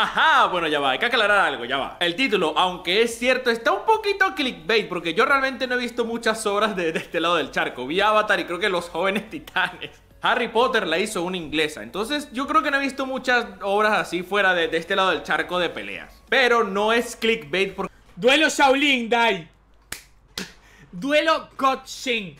Ajá, bueno, ya va, hay que aclarar algo, ya va. El título, aunque es cierto, está un poquito clickbait, porque yo realmente no he visto muchas obras de, este lado del charco. Vi Avatar y creo que Los Jóvenes Titanes. Harry Potter la hizo una inglesa. Entonces yo creo que no he visto muchas obras así fuera de, este lado del charco de peleas. Pero no es clickbait porque... Duelo Shaolin, Dai. Duelo Godshin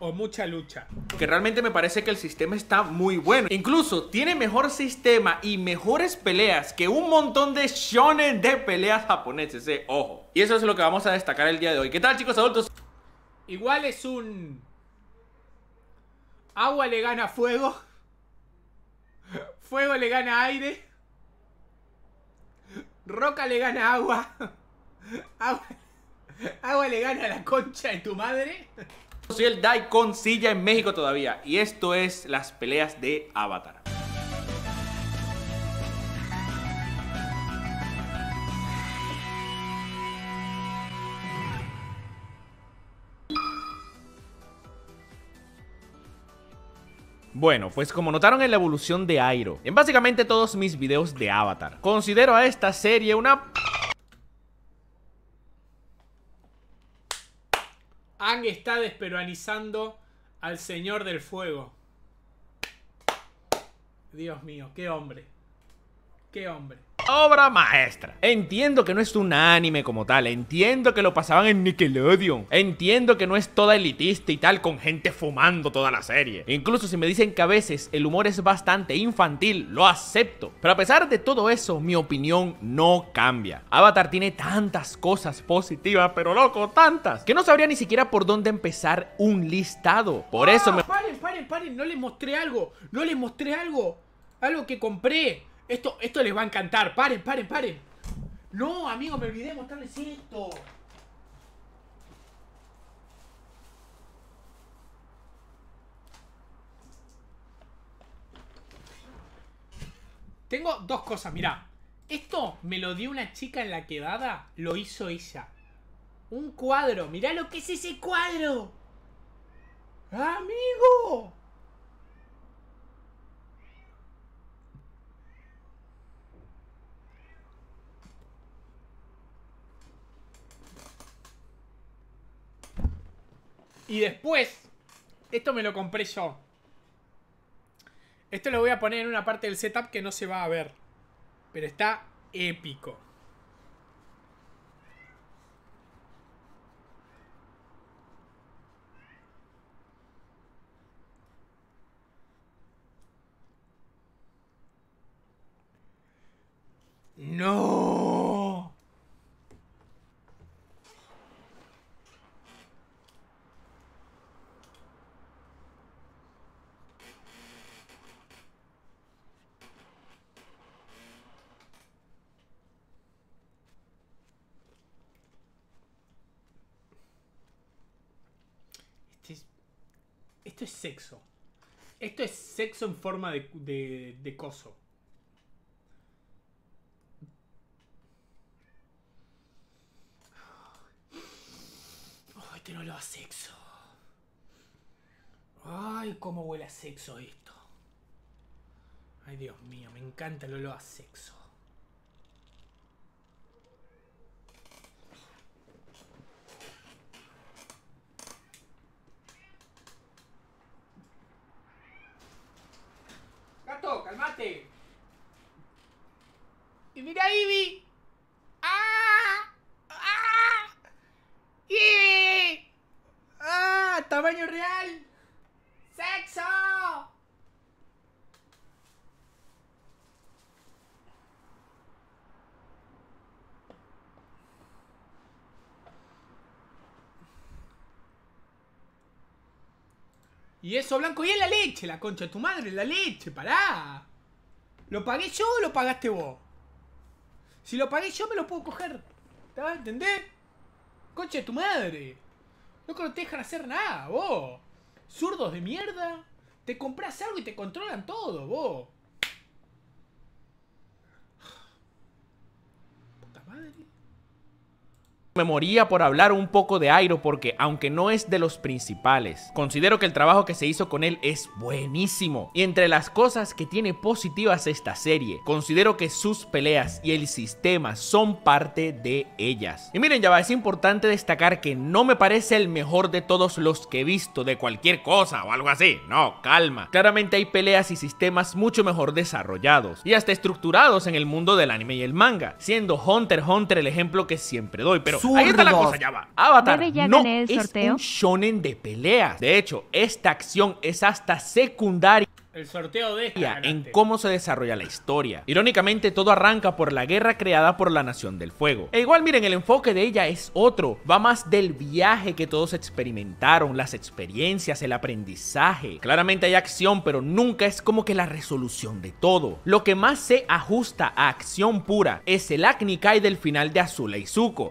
o mucha lucha. Que realmente me parece que el sistema está muy bueno. Incluso tiene mejor sistema y mejores peleas que un montón de shonen de peleas japoneses, eh, ojo. Y eso es lo que vamos a destacar el día de hoy. ¿Qué tal, chicos adultos? Igual es un... Agua le gana fuego. Fuego le gana aire. Roca le gana agua. Agua, agua le gana la concha de tu madre. Soy el Daikon silla en México todavía y esto es las peleas de Avatar. Bueno, pues como notaron en la evolución de Airo, en básicamente todos mis videos de Avatar, considero a esta serie una Ang está desperuanizando al Señor del Fuego. Dios mío, qué hombre. Qué hombre obra maestra. Entiendo que no es un anime como tal, entiendo que lo pasaban en Nickelodeon, entiendo que no es toda elitista y tal con gente fumando toda la serie. Incluso si me dicen que a veces el humor es bastante infantil, lo acepto. Pero a pesar de todo eso, mi opinión no cambia. Avatar tiene tantas cosas positivas, pero loco, tantas, que no sabría ni siquiera por dónde empezar un listado. Por eso ah, me... Paren, paren, paren, no les mostré algo, no les mostré algo, algo que compré. Esto, les va a encantar. Paren, paren, paren. No, amigo, me olvidé de mostrarles esto. Tengo dos cosas, mirá. Esto me lo dio una chica en la quedada, lo hizo ella. Un cuadro, mirá lo que es ese cuadro. ¡Amigo! Y después, esto me lo compré yo. Esto lo voy a poner en una parte del setup que no se va a ver. Pero está épico. No. esto es sexo. Esto es sexo en forma de, coso. Oh, este no lo a sexo. Ay, cómo huele a sexo esto. Ay, Dios mío, me encanta el olor a sexo. Y eso blanco, y es la leche, la concha de tu madre, la leche, pará. ¿Lo pagué yo o lo pagaste vos? Si lo pagué yo me lo puedo coger. ¿Te vas a entender? Concha de tu madre. no te dejan hacer nada, vos. Zurdos de mierda. Te compras algo y te controlan todo, vos. me moría por hablar un poco de Airo porque aunque no es de los principales, considero que el trabajo que se hizo con él es buenísimo. Y entre las cosas que tiene positivas esta serie, considero que sus peleas y el sistema son parte de ellas. Y miren, ya va, es importante destacar que no me parece el mejor de todos los que he visto de cualquier cosa o algo así. No, calma. Claramente hay peleas y sistemas mucho mejor desarrollados y hasta estructurados en el mundo del anime y el manga, siendo Hunter x Hunter el ejemplo que siempre doy, pero... Ahí está la cosa, ya va. Avatar no es un shonen de peleas. De hecho, esta acción es hasta secundaria el sorteo de en cómo se desarrolla la historia. Irónicamente, todo arranca por la guerra creada por la Nación del Fuego. E igual, miren, el enfoque de ella es otro. Va más del viaje que todos experimentaron, las experiencias, el aprendizaje. Claramente hay acción, pero nunca es como que la resolución de todo. Lo que más se ajusta a acción pura es el akni Kai del final de Azula y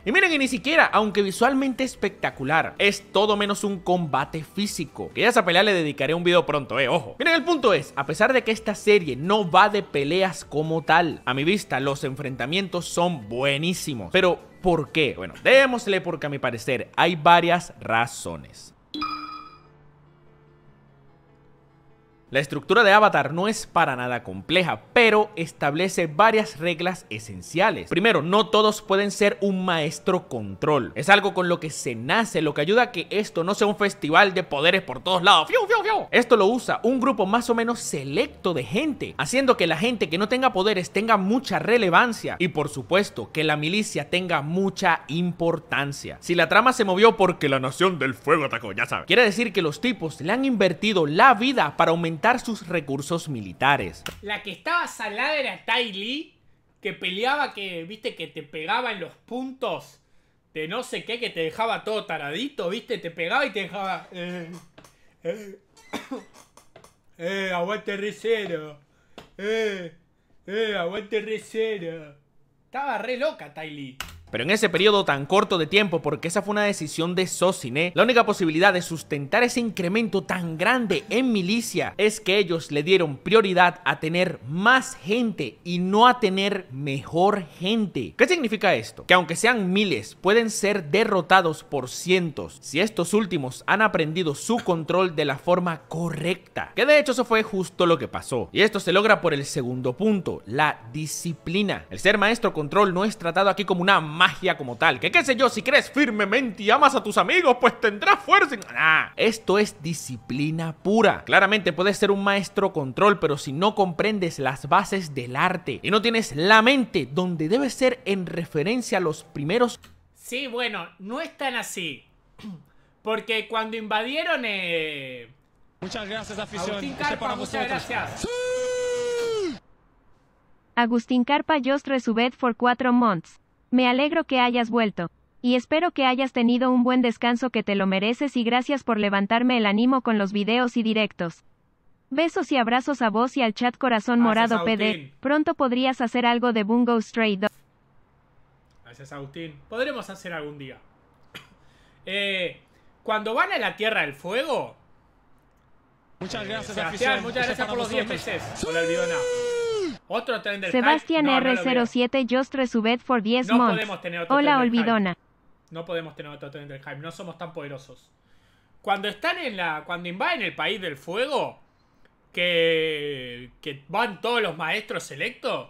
Y miren, que ni siquiera, aunque visualmente espectacular, es todo menos un combate físico. Que ya esa pelea le dedicaré un video pronto, eh, ojo. Miren el punto es, a pesar de que esta serie no va de peleas como tal, a mi vista los enfrentamientos son buenísimos. Pero, ¿por qué? Bueno, démosle porque a mi parecer hay varias razones. La estructura de Avatar no es para nada compleja, pero establece varias reglas esenciales. Primero, no todos pueden ser un maestro control. Es algo con lo que se nace, lo que ayuda a que esto no sea un festival de poderes por todos lados. Esto lo usa un grupo más o menos selecto de gente, haciendo que la gente que no tenga poderes tenga mucha relevancia y por supuesto que la milicia tenga mucha importancia. Si la trama se movió porque la Nación del Fuego atacó, ya sabe, Quiere decir que los tipos le han invertido la vida para aumentar sus recursos militares. La que estaba salada era Tai Lee, que peleaba que, viste, que te pegaba en los puntos de no sé qué, que te dejaba todo taradito, viste, te pegaba y te dejaba... Eh, eh, eh aguante recero. Eh, eh, aguante recero. Estaba re loca Tai Lee. Pero en ese periodo tan corto de tiempo, porque esa fue una decisión de Socine, la única posibilidad de sustentar ese incremento tan grande en milicia es que ellos le dieron prioridad a tener más gente y no a tener mejor gente. ¿Qué significa esto? Que aunque sean miles, pueden ser derrotados por cientos si estos últimos han aprendido su control de la forma correcta. Que de hecho eso fue justo lo que pasó. Y esto se logra por el segundo punto, la disciplina. El ser maestro control no es tratado aquí como una magia como tal. Que qué sé yo, si crees firmemente y amas a tus amigos, pues tendrás fuerza. Ah, esto es disciplina pura. Claramente puedes ser un maestro control, pero si no comprendes las bases del arte y no tienes la mente donde debe ser en referencia a los primeros... Sí, bueno, no es tan así. Porque cuando invadieron... Eh... Muchas gracias, afición. Agustín Carpa, muchas gracias. Agustín Carpa just resubed for 4 months. Me alegro que hayas vuelto. Y espero que hayas tenido un buen descanso que te lo mereces y gracias por levantarme el ánimo con los videos y directos. Besos y abrazos a vos y al chat Corazón Morado PD. Pronto podrías hacer algo de Bungo Stray Dog. Gracias, Agustín. Podremos hacer algún día. Eh, cuando van a la Tierra del Fuego. Muchas gracias, oficial. Muchas gracias por los 10 meses. Hola, nada. Otro tren Sebastian Sebastián R07 Jostre Just Resubed for 10 no months. Podemos tener otro Hola, olvidona. No podemos tener otro tren No somos tan poderosos. Cuando están en la. Cuando invaden el país del fuego. Que. Que van todos los maestros selectos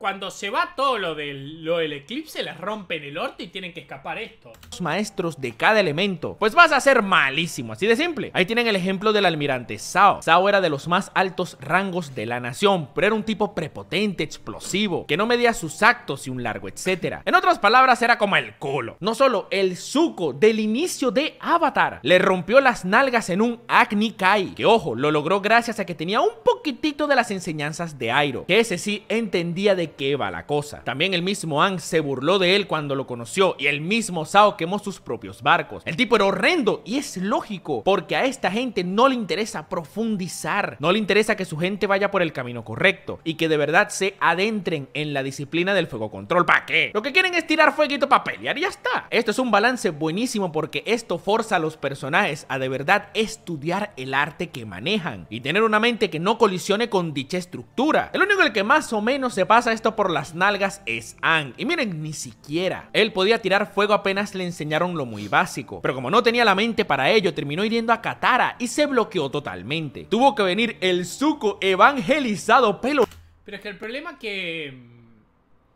cuando se va todo lo del, lo del eclipse, le rompen el orto y tienen que escapar esto. Los maestros de cada elemento, pues vas a ser malísimo, así de simple. Ahí tienen el ejemplo del almirante Sao. Sao era de los más altos rangos de la nación, pero era un tipo prepotente, explosivo, que no medía sus actos y un largo etcétera. En otras palabras, era como el culo. No solo, el Suco del inicio de Avatar le rompió las nalgas en un Agni Kai, que ojo, lo logró gracias a que tenía un poquitito de las enseñanzas de Airo, que ese sí entendía de qué va la cosa. También el mismo Ang se burló de él cuando lo conoció y el mismo Sao quemó sus propios barcos. El tipo era horrendo y es lógico porque a esta gente no le interesa profundizar, no le interesa que su gente vaya por el camino correcto y que de verdad se adentren en la disciplina del fuego control. ¿Para qué? Lo que quieren es tirar fueguito para pelear y ya está. Esto es un balance buenísimo porque esto forza a los personajes a de verdad estudiar el arte que manejan y tener una mente que no colisione con dicha estructura. El único el que más o menos se pasa es por las nalgas es Ang. Y miren, ni siquiera. Él podía tirar fuego apenas le enseñaron lo muy básico. Pero como no tenía la mente para ello, terminó hiriendo a Katara y se bloqueó totalmente. Tuvo que venir el suco evangelizado pelo. Pero es que el problema que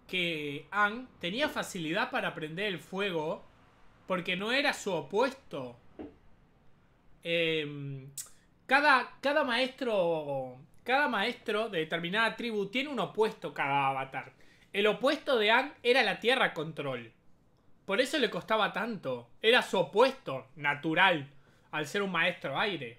que Ang tenía facilidad para aprender el fuego porque no era su opuesto. Em, cada, cada maestro cada maestro de determinada tribu tiene un opuesto cada avatar. El opuesto de Anne era la Tierra Control. Por eso le costaba tanto. Era su opuesto natural al ser un maestro aire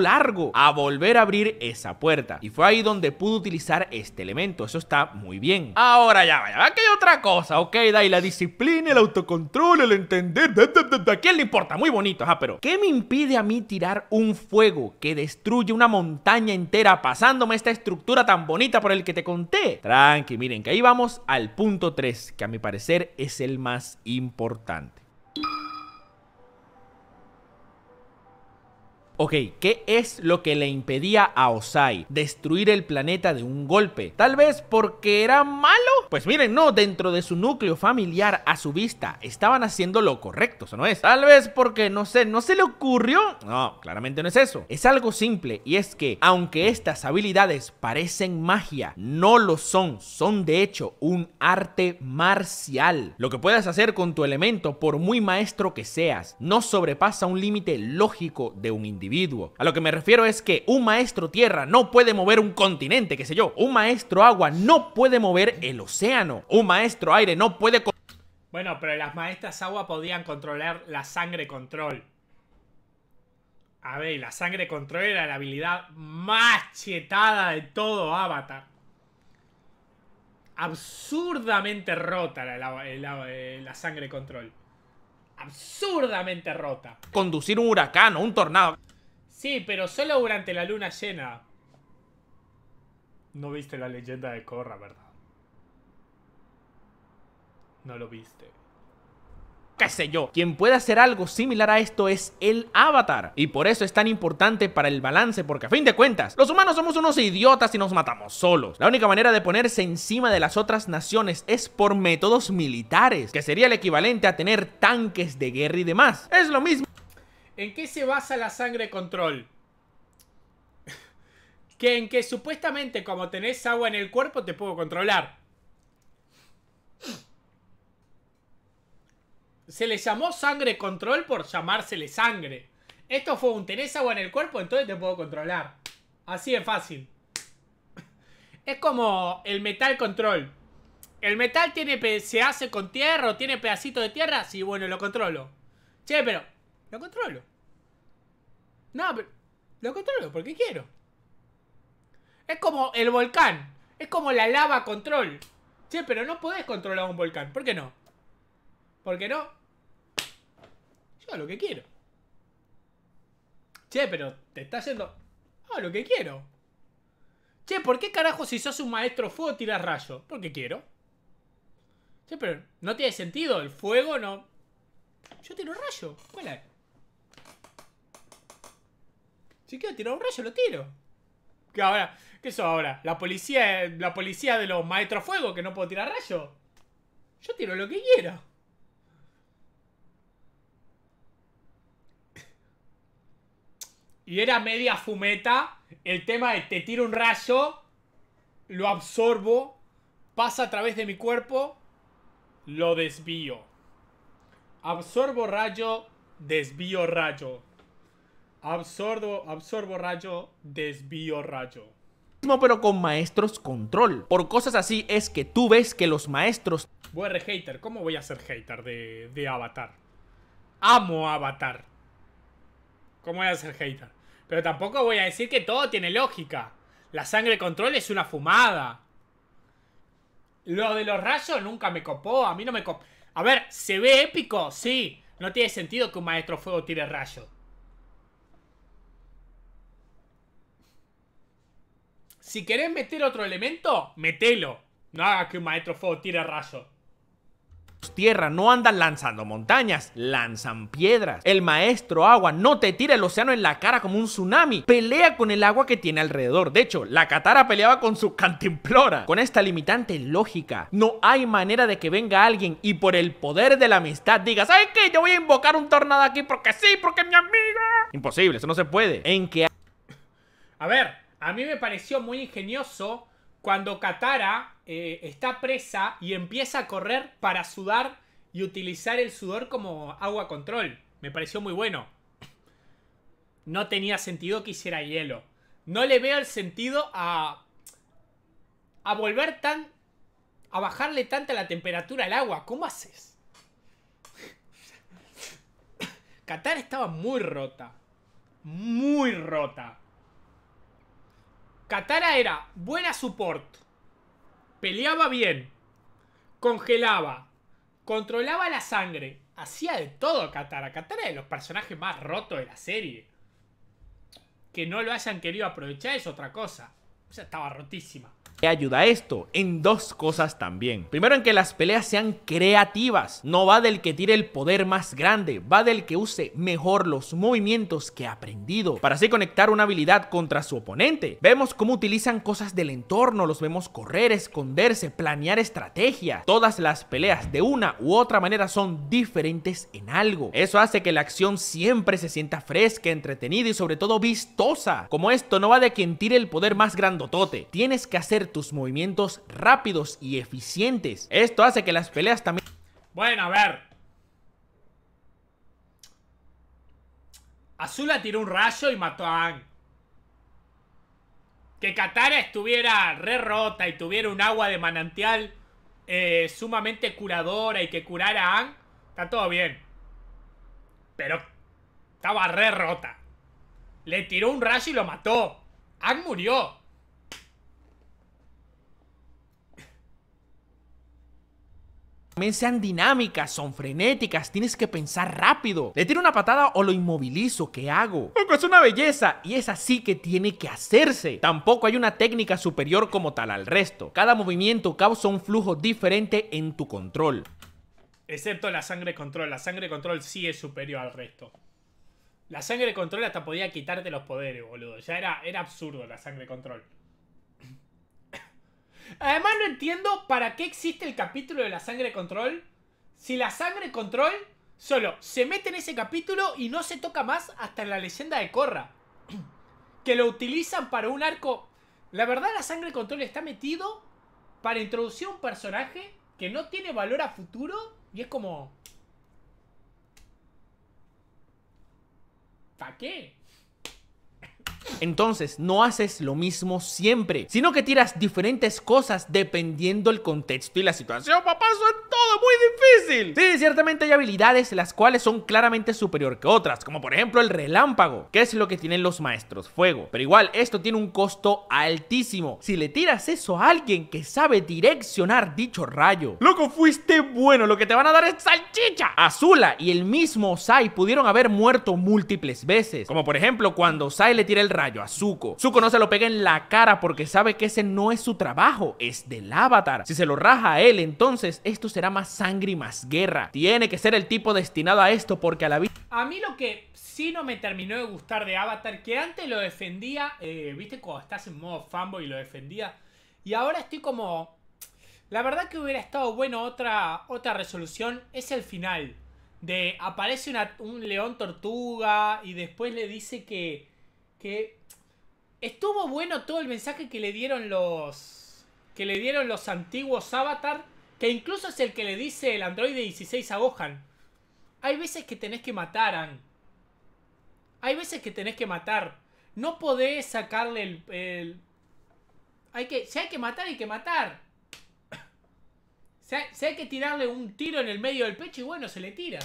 largo a volver a abrir esa puerta. Y fue ahí donde pudo utilizar este elemento. Eso está muy bien. Ahora ya, vaya, aquí hay otra cosa, ¿ok? Dai, la disciplina, el autocontrol, el entender. de ¿A quién le importa? Muy bonito, ajá, pero ¿qué me impide a mí tirar un fuego que destruye una montaña entera pasándome esta estructura tan bonita por el que te conté? Tranqui, miren, que ahí vamos al punto 3, que a mi parecer es el más importante. Ok, ¿qué es lo que le impedía a Osai destruir el planeta de un golpe? ¿Tal vez porque era malo? Pues miren, no, dentro de su núcleo familiar a su vista estaban haciendo lo correcto, eso no es. Tal vez porque, no sé, no se le ocurrió. No, claramente no es eso. Es algo simple y es que, aunque estas habilidades parecen magia, no lo son. Son de hecho un arte marcial. Lo que puedas hacer con tu elemento, por muy maestro que seas, no sobrepasa un límite lógico de un individuo. A lo que me refiero es que un maestro tierra no puede mover un continente, qué sé yo. Un maestro agua no puede mover el océano. Un maestro aire no puede... Bueno, pero las maestras agua podían controlar la sangre control. A ver, la sangre control era la habilidad más chetada de todo Avatar. Absurdamente rota la, la eh, sangre control. Absurdamente rota. Conducir un huracán o un tornado. Sí, pero solo durante la luna llena. No viste la leyenda de Korra, ¿verdad? No lo viste qué sé yo. Quien puede hacer algo similar a esto es el avatar. Y por eso es tan importante para el balance, porque a fin de cuentas, los humanos somos unos idiotas y nos matamos solos. La única manera de ponerse encima de las otras naciones es por métodos militares, que sería el equivalente a tener tanques de guerra y demás. Es lo mismo. ¿En qué se basa la sangre control? que en que supuestamente como tenés agua en el cuerpo te puedo controlar. Se le llamó sangre control por llamársele sangre. Esto fue un tenés agua en el cuerpo, entonces te puedo controlar. Así de fácil. Es como el metal control. El metal tiene, se hace con tierra o tiene pedacito de tierra. Sí, bueno, lo controlo. Che, pero lo controlo. No, pero lo controlo porque quiero. Es como el volcán. Es como la lava control. Che, pero no podés controlar un volcán. ¿Por qué no? ¿Por qué no? Yo lo que quiero. Che, pero te está haciendo. Hago lo que quiero. Che, ¿por qué carajo si sos un maestro fuego tiras rayo? Porque quiero. Che, pero no tiene sentido. El fuego no... Yo tiro rayo. ¿Cuál si quiero tirar un rayo, lo tiro. ¿Qué ahora? ¿Qué eso ahora? ¿La policía, la policía de los maestros fuego que no puedo tirar rayo? Yo tiro lo que quiera. Y era media fumeta el tema de te tiro un rayo, lo absorbo, pasa a través de mi cuerpo, lo desvío. Absorbo rayo, desvío rayo. Absorbo, absorbo rayo, desvío rayo pero con maestros control. Por cosas así es que tú ves que los maestros... Voy a hater, ¿cómo voy a ser hater de, Avatar? Amo Avatar. ¿Cómo voy a ser hater? Pero tampoco voy a decir que todo tiene lógica. La sangre control es una fumada. Lo de los rayos nunca me copó, a mí no me copó. A ver, ¿se ve épico? Sí. No tiene sentido que un maestro fuego tire rayos. Si querés meter otro elemento, metelo. No hagas que un maestro fuego tire raso. tierra, no andan lanzando montañas, lanzan piedras. El maestro agua no te tira el océano en la cara como un tsunami, pelea con el agua que tiene alrededor. De hecho, la Katara peleaba con su cantimplora. Con esta limitante lógica, no hay manera de que venga alguien y por el poder de la amistad digas ¡Ay que Yo voy a invocar un tornado aquí porque sí, porque es mi amiga. Imposible, eso no se puede. En que... A ver, a mí me pareció muy ingenioso cuando Katara eh, está presa y empieza a correr para sudar y utilizar el sudor como agua control. Me pareció muy bueno. No tenía sentido que hiciera hielo. No le veo el sentido a... A volver tan... A bajarle tanta la temperatura al agua. ¿Cómo haces? Katara estaba muy rota. Muy rota. Katara era buena support, peleaba bien, congelaba, controlaba la sangre, hacía de todo Katara. Katara es de los personajes más rotos de la serie. Que no lo hayan querido aprovechar es otra cosa. O sea, estaba rotísima ayuda esto? En dos cosas también. Primero en que las peleas sean creativas. No va del que tire el poder más grande, va del que use mejor los movimientos que ha aprendido para así conectar una habilidad contra su oponente. Vemos cómo utilizan cosas del entorno, los vemos correr, esconderse, planear estrategias. Todas las peleas de una u otra manera son diferentes en algo. Eso hace que la acción siempre se sienta fresca, entretenida y sobre todo vistosa. Como esto no va de quien tire el poder más grandotote. Tienes que hacer tus movimientos rápidos y eficientes. Esto hace que las peleas también... Bueno, a ver. Azula tiró un rayo y mató a Aang Que Katara estuviera re rota y tuviera un agua de manantial eh, sumamente curadora y que curara a Aang está todo bien. Pero estaba re rota. Le tiró un rayo y lo mató. Aang murió. También sean dinámicas, son frenéticas, tienes que pensar rápido. Le tiro una patada o lo inmovilizo, ¿qué hago? es una belleza y es así que tiene que hacerse. Tampoco hay una técnica superior como tal al resto. Cada movimiento causa un flujo diferente en tu control. Excepto la sangre control. La sangre control sí es superior al resto. La sangre control hasta podía quitarte los poderes, boludo. Ya era, era absurdo la sangre control. Además no entiendo para qué existe el capítulo de la sangre control. Si la sangre control solo se mete en ese capítulo y no se toca más hasta en la leyenda de Corra. Que lo utilizan para un arco... La verdad la sangre control está metido para introducir un personaje que no tiene valor a futuro y es como... ¿Para qué? Entonces, no haces lo mismo siempre, sino que tiras diferentes cosas dependiendo el contexto y la situación. Papá, eso es todo muy difícil. Sí, ciertamente hay habilidades las cuales son claramente superior que otras, como por ejemplo el relámpago, que es lo que tienen los maestros fuego. Pero igual, esto tiene un costo altísimo. Si le tiras eso a alguien que sabe direccionar dicho rayo, loco, fuiste bueno, lo que te van a dar es salchicha. Azula y el mismo Sai pudieron haber muerto múltiples veces, como por ejemplo cuando Sai le tira el rayo a Zuko. Zuko no se lo pega en la cara porque sabe que ese no es su trabajo, es del avatar. Si se lo raja a él, entonces esto será más sangre y más guerra. Tiene que ser el tipo destinado a esto porque a la vida... A mí lo que sí no me terminó de gustar de Avatar, que antes lo defendía, eh, viste, cuando estás en modo fanboy y lo defendía, y ahora estoy como... La verdad que hubiera estado bueno otra, otra resolución, es el final. De aparece un león tortuga y después le dice que, que Estuvo bueno todo el mensaje que le dieron los. Que le dieron los antiguos Avatar. Que incluso es el que le dice el androide 16 a Gohan. Hay veces que tenés que matar, Hay veces que tenés que matar. No podés sacarle el, Hay que. Si hay que matar, hay que matar. Si hay, hay que tirarle un tiro en el medio del pecho y bueno, se le tira.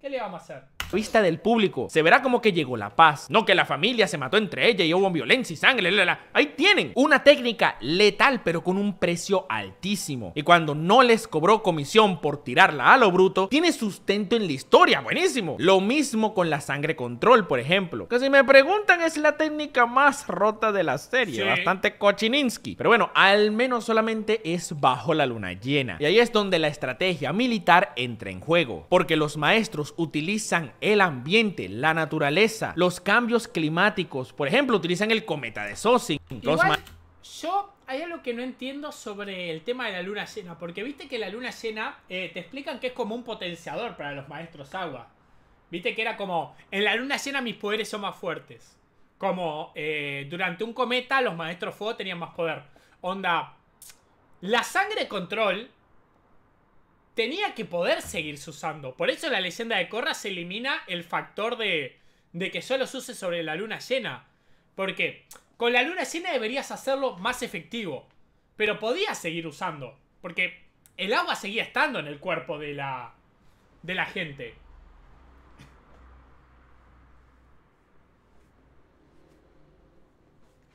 ¿Qué le vamos a hacer? vista del público. Se verá como que llegó la paz, no que la familia se mató entre ella y hubo violencia y sangre, ahí tienen. Una técnica letal pero con un precio altísimo. Y cuando no les cobró comisión por tirarla a lo bruto, tiene sustento en la historia, buenísimo. Lo mismo con la sangre control, por ejemplo. Que si me preguntan es la técnica más rota de la serie, bastante cochininsky. Pero bueno, al menos solamente es bajo la luna llena. Y ahí es donde la estrategia militar entra en juego, porque los maestros utilizan el ambiente, la naturaleza, los cambios climáticos. Por ejemplo, utilizan el cometa de Sosin. Igual, yo hay algo que no entiendo sobre el tema de la luna llena, porque viste que la luna llena eh, te explican que es como un potenciador para los maestros agua. Viste que era como, en la luna llena mis poderes son más fuertes. Como eh, durante un cometa los maestros fuego tenían más poder. Onda, la sangre control tenía que poder seguirse usando. Por eso la leyenda de Korra se elimina el factor de, de que solo se use sobre la luna llena. Porque con la luna llena deberías hacerlo más efectivo. Pero podías seguir usando. Porque el agua seguía estando en el cuerpo de la, de la gente.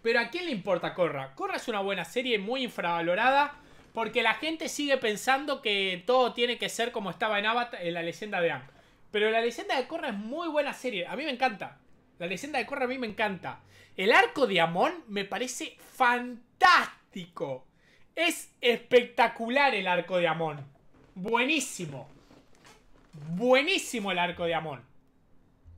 Pero ¿a quién le importa Corra? Corra es una buena serie muy infravalorada porque la gente sigue pensando que todo tiene que ser como estaba en Avatar, en la leyenda de am Pero la leyenda de Korra es muy buena serie. A mí me encanta. La leyenda de Korra a mí me encanta. El arco de Amon me parece fantástico. Es espectacular el arco de Amon. Buenísimo. Buenísimo el arco de Amon.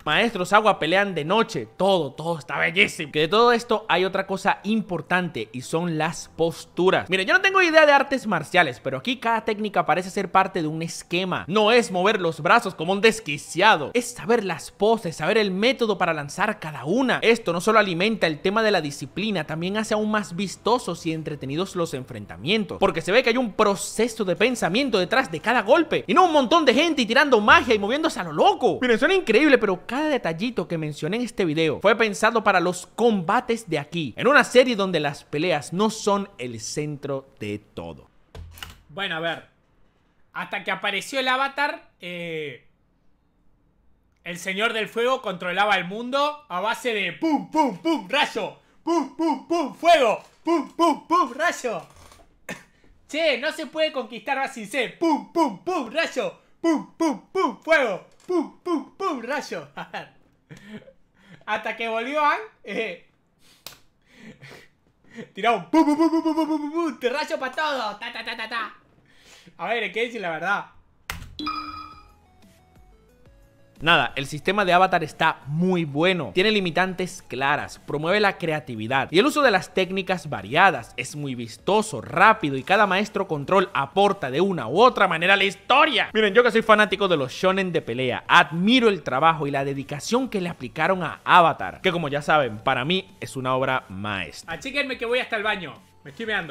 Maestros agua pelean de noche, todo, todo está bellísimo Que de todo esto hay otra cosa importante y son las posturas Mire, yo no tengo idea de artes marciales, pero aquí cada técnica parece ser parte de un esquema No es mover los brazos como un desquiciado Es saber las poses, saber el método para lanzar cada una Esto no solo alimenta el tema de la disciplina, también hace aún más vistosos y entretenidos los enfrentamientos Porque se ve que hay un proceso de pensamiento detrás de cada golpe Y no un montón de gente tirando magia y moviéndose a lo loco Miren, suena increíble, pero cada detallito que mencioné en este video fue pensado para los combates de aquí, en una serie donde las peleas no son el centro de todo. Bueno, a ver, hasta que apareció el avatar, eh, el Señor del Fuego controlaba el mundo a base de pum, pum, pum, rayo, pum, pum, pum, fuego, pum, pum, pum, rayo. Che, no se puede conquistar sin ser Pum, pum, pum, rayo. Pum, pum, pum, fuego. ¡Pum, pum, pum! ¡Rayo! Hasta que volvió a... Eh. un pum, pum, pum, pum, pum, pum, pum, rayo para todo. Ta, ta, ta, ta, ta. A ver, hay que decir la verdad. Nada, el sistema de avatar está muy bueno, tiene limitantes claras, promueve la creatividad y el uso de las técnicas variadas, es muy vistoso, rápido y cada maestro control aporta de una u otra manera la historia. Miren, yo que soy fanático de los shonen de pelea, admiro el trabajo y la dedicación que le aplicaron a Avatar, que como ya saben, para mí es una obra maestra. Achíquenme que voy hasta el baño, me estoy meando.